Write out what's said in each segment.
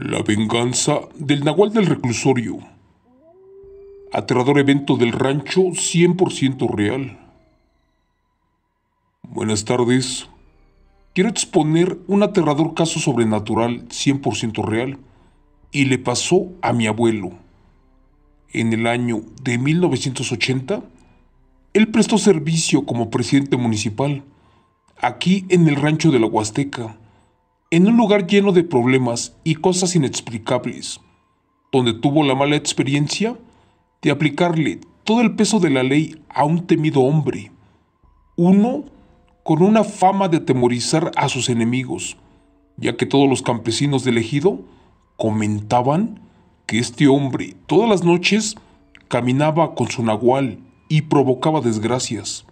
La venganza del Nahual del reclusorio. Aterrador evento del rancho 100% real. Buenas tardes. Quiero exponer un aterrador caso sobrenatural 100% real y le pasó a mi abuelo. En el año de 1980, él prestó servicio como presidente municipal aquí en el rancho de la Huasteca en un lugar lleno de problemas y cosas inexplicables, donde tuvo la mala experiencia de aplicarle todo el peso de la ley a un temido hombre, uno con una fama de atemorizar a sus enemigos, ya que todos los campesinos del ejido comentaban que este hombre todas las noches caminaba con su nahual y provocaba desgracias.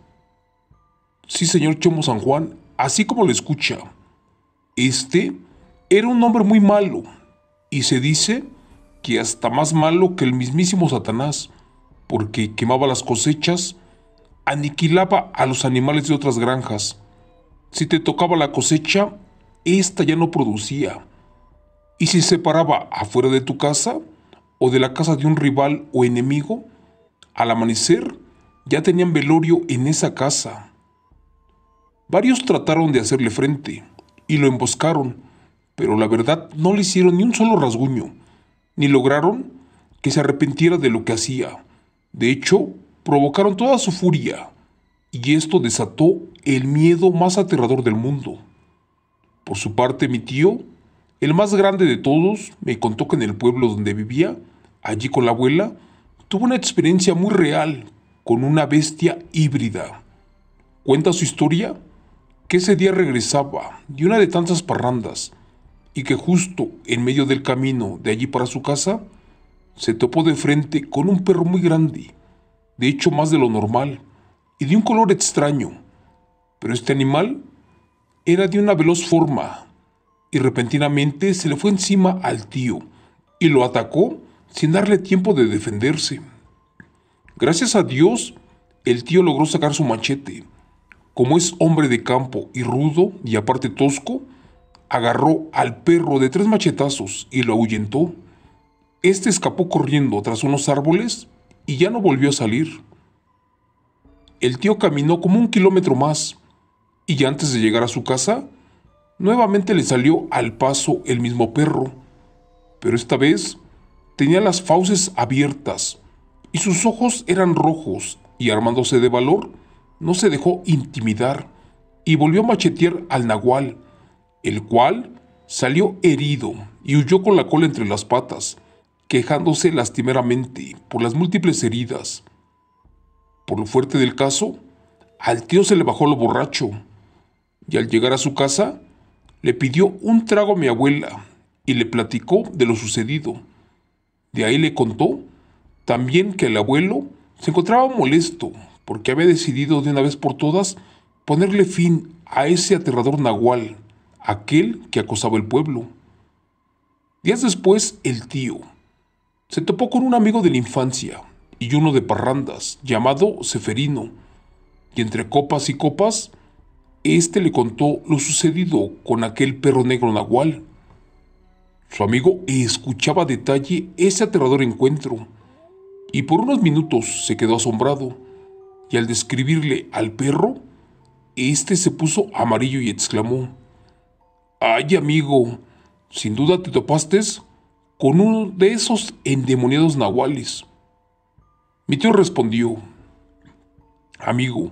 Sí, señor Chomo San Juan, así como lo escucha. Este era un hombre muy malo, y se dice que hasta más malo que el mismísimo Satanás, porque quemaba las cosechas, aniquilaba a los animales de otras granjas. Si te tocaba la cosecha, ésta ya no producía. Y si se paraba afuera de tu casa o de la casa de un rival o enemigo, al amanecer ya tenían velorio en esa casa. Varios trataron de hacerle frente, y lo emboscaron, pero la verdad no le hicieron ni un solo rasguño, ni lograron que se arrepintiera de lo que hacía. De hecho, provocaron toda su furia, y esto desató el miedo más aterrador del mundo. Por su parte, mi tío, el más grande de todos, me contó que en el pueblo donde vivía, allí con la abuela, tuvo una experiencia muy real con una bestia híbrida. Cuenta su historia ese día regresaba de una de tantas parrandas y que justo en medio del camino de allí para su casa, se topó de frente con un perro muy grande, de hecho más de lo normal, y de un color extraño. Pero este animal era de una veloz forma, y repentinamente se le fue encima al tío y lo atacó sin darle tiempo de defenderse. Gracias a Dios, el tío logró sacar su machete como es hombre de campo y rudo y aparte tosco, agarró al perro de tres machetazos y lo ahuyentó. Este escapó corriendo tras unos árboles y ya no volvió a salir. El tío caminó como un kilómetro más y ya antes de llegar a su casa, nuevamente le salió al paso el mismo perro, pero esta vez tenía las fauces abiertas y sus ojos eran rojos y armándose de valor, no se dejó intimidar y volvió a machetear al nahual, el cual salió herido y huyó con la cola entre las patas, quejándose lastimeramente por las múltiples heridas. Por lo fuerte del caso, al tío se le bajó lo borracho, y al llegar a su casa, le pidió un trago a mi abuela y le platicó de lo sucedido. De ahí le contó también que el abuelo se encontraba molesto porque había decidido de una vez por todas ponerle fin a ese aterrador nahual, aquel que acosaba el pueblo. Días después, el tío se topó con un amigo de la infancia y uno de parrandas, llamado Seferino, y entre copas y copas, este le contó lo sucedido con aquel perro negro nahual. Su amigo escuchaba detalle ese aterrador encuentro, y por unos minutos se quedó asombrado y al describirle al perro, éste se puso amarillo y exclamó, ¡Ay amigo! Sin duda te topaste con uno de esos endemoniados nahuales. Mi tío respondió, Amigo,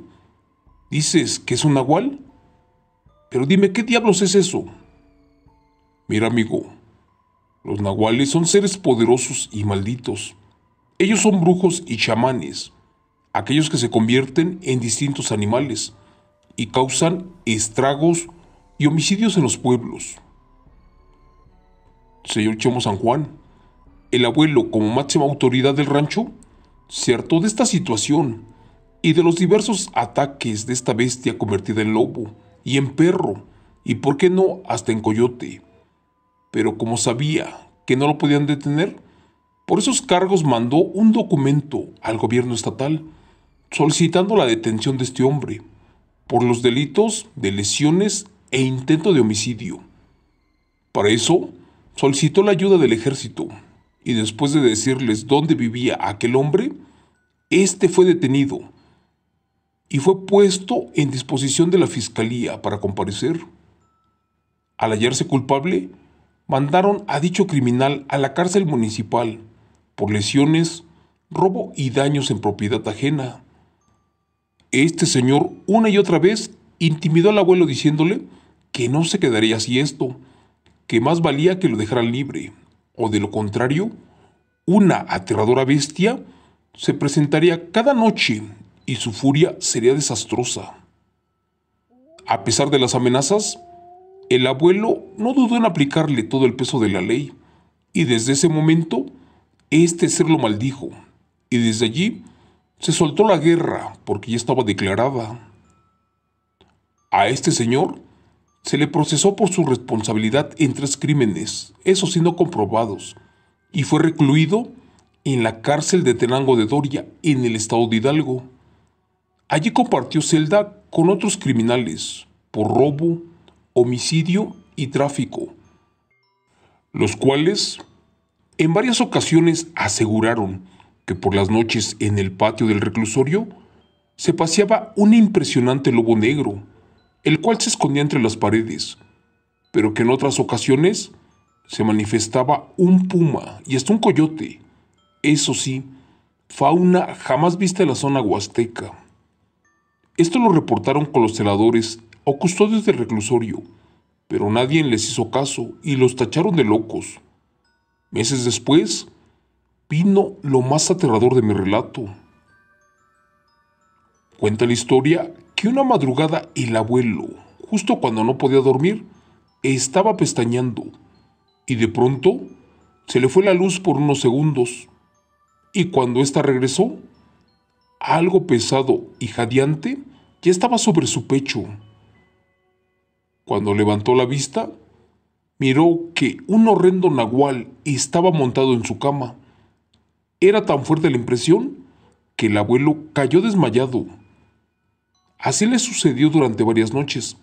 ¿dices que es un nahual? Pero dime, ¿qué diablos es eso? Mira, amigo, los nahuales son seres poderosos y malditos. Ellos son brujos y chamanes aquellos que se convierten en distintos animales y causan estragos y homicidios en los pueblos. Señor Chomo San Juan, el abuelo como máxima autoridad del rancho, se hartó de esta situación y de los diversos ataques de esta bestia convertida en lobo y en perro y por qué no hasta en coyote. Pero como sabía que no lo podían detener, por esos cargos mandó un documento al gobierno estatal solicitando la detención de este hombre por los delitos de lesiones e intento de homicidio. Para eso, solicitó la ayuda del ejército y después de decirles dónde vivía aquel hombre, este fue detenido y fue puesto en disposición de la fiscalía para comparecer. Al hallarse culpable, mandaron a dicho criminal a la cárcel municipal por lesiones, robo y daños en propiedad ajena. Este señor una y otra vez intimidó al abuelo diciéndole que no se quedaría así esto, que más valía que lo dejaran libre, o de lo contrario, una aterradora bestia se presentaría cada noche y su furia sería desastrosa. A pesar de las amenazas, el abuelo no dudó en aplicarle todo el peso de la ley, y desde ese momento, este ser lo maldijo, y desde allí se soltó la guerra porque ya estaba declarada. A este señor se le procesó por su responsabilidad en tres crímenes, eso siendo comprobados, y fue recluido en la cárcel de Tenango de Doria, en el estado de Hidalgo. Allí compartió celda con otros criminales por robo, homicidio y tráfico, los cuales en varias ocasiones aseguraron por las noches en el patio del reclusorio se paseaba un impresionante lobo negro, el cual se escondía entre las paredes, pero que en otras ocasiones se manifestaba un puma y hasta un coyote. Eso sí, fauna jamás vista en la zona huasteca. Esto lo reportaron con los celadores o custodios del reclusorio, pero nadie les hizo caso y los tacharon de locos. Meses después, vino lo más aterrador de mi relato. Cuenta la historia que una madrugada el abuelo, justo cuando no podía dormir, estaba pestañeando y de pronto se le fue la luz por unos segundos y cuando ésta regresó, algo pesado y jadeante ya estaba sobre su pecho. Cuando levantó la vista, miró que un horrendo nahual estaba montado en su cama. Era tan fuerte la impresión que el abuelo cayó desmayado. Así le sucedió durante varias noches,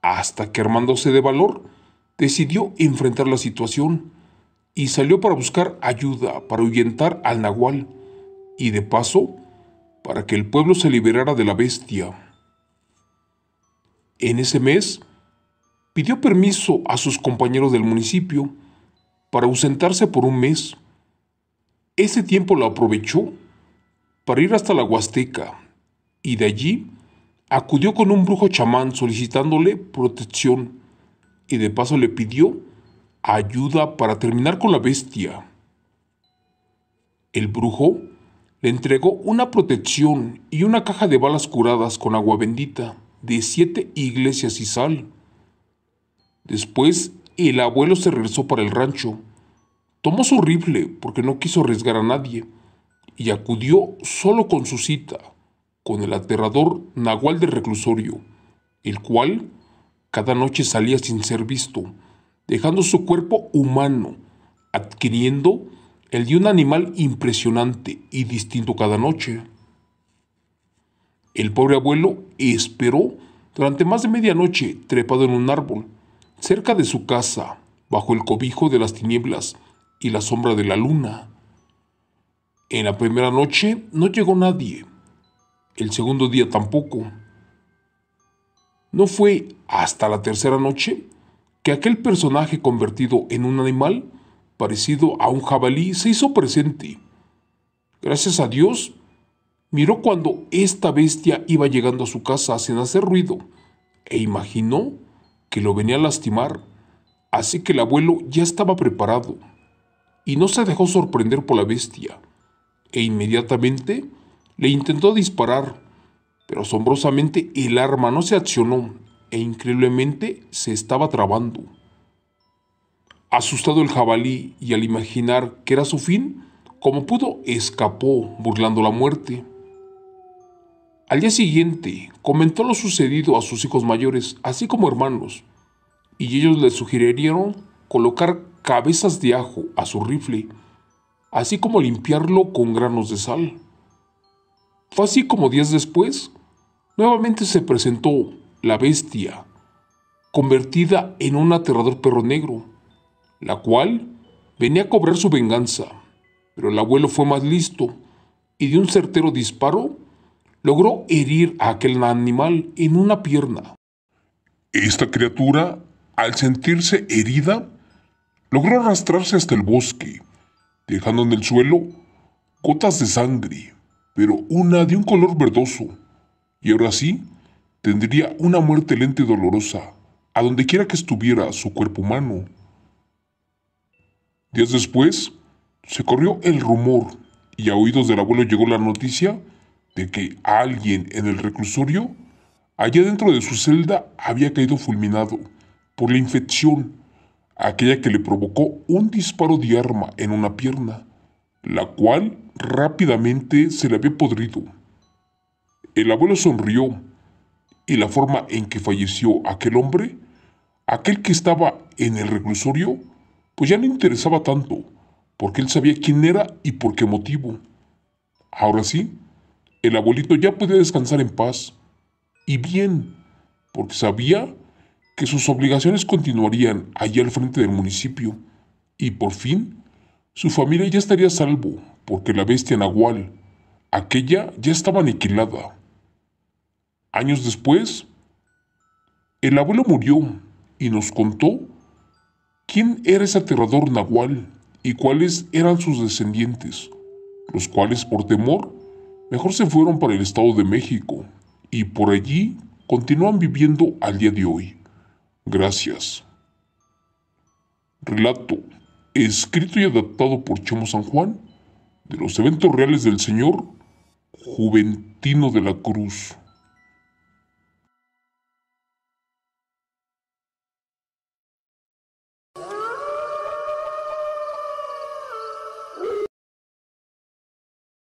hasta que armándose de valor, decidió enfrentar la situación y salió para buscar ayuda para ahuyentar al nahual y de paso para que el pueblo se liberara de la bestia. En ese mes, pidió permiso a sus compañeros del municipio para ausentarse por un mes ese tiempo lo aprovechó para ir hasta la Huasteca y de allí acudió con un brujo chamán solicitándole protección y de paso le pidió ayuda para terminar con la bestia. El brujo le entregó una protección y una caja de balas curadas con agua bendita de siete iglesias y sal. Después el abuelo se regresó para el rancho Tomó su rifle porque no quiso arriesgar a nadie y acudió solo con su cita, con el aterrador Nahual del Reclusorio, el cual cada noche salía sin ser visto, dejando su cuerpo humano, adquiriendo el de un animal impresionante y distinto cada noche. El pobre abuelo esperó durante más de noche trepado en un árbol, cerca de su casa, bajo el cobijo de las tinieblas, y la sombra de la luna. En la primera noche no llegó nadie, el segundo día tampoco. No fue hasta la tercera noche que aquel personaje convertido en un animal parecido a un jabalí se hizo presente. Gracias a Dios, miró cuando esta bestia iba llegando a su casa sin hacer ruido e imaginó que lo venía a lastimar, así que el abuelo ya estaba preparado y no se dejó sorprender por la bestia, e inmediatamente le intentó disparar, pero asombrosamente el arma no se accionó e increíblemente se estaba trabando. Asustado el jabalí y al imaginar que era su fin, como pudo, escapó burlando la muerte. Al día siguiente, comentó lo sucedido a sus hijos mayores, así como hermanos, y ellos le sugirieron colocar cabezas de ajo a su rifle, así como limpiarlo con granos de sal. Fue así como días después, nuevamente se presentó la bestia, convertida en un aterrador perro negro, la cual venía a cobrar su venganza, pero el abuelo fue más listo y de un certero disparo logró herir a aquel animal en una pierna. Esta criatura, al sentirse herida, logró arrastrarse hasta el bosque, dejando en el suelo gotas de sangre, pero una de un color verdoso. Y ahora sí, tendría una muerte lenta y dolorosa, a donde quiera que estuviera su cuerpo humano. Días después, se corrió el rumor y a oídos del abuelo llegó la noticia de que alguien en el reclusorio, allá dentro de su celda, había caído fulminado por la infección aquella que le provocó un disparo de arma en una pierna, la cual rápidamente se le había podrido. El abuelo sonrió y la forma en que falleció aquel hombre, aquel que estaba en el reclusorio, pues ya no interesaba tanto, porque él sabía quién era y por qué motivo. Ahora sí, el abuelito ya podía descansar en paz, y bien, porque sabía que sus obligaciones continuarían allá al frente del municipio y por fin su familia ya estaría a salvo porque la bestia nahual, aquella ya estaba aniquilada. Años después, el abuelo murió y nos contó quién era ese aterrador nahual y cuáles eran sus descendientes, los cuales por temor mejor se fueron para el Estado de México y por allí continúan viviendo al día de hoy. Gracias. Relato, escrito y adaptado por Chamo San Juan, de los eventos reales del señor Juventino de la Cruz.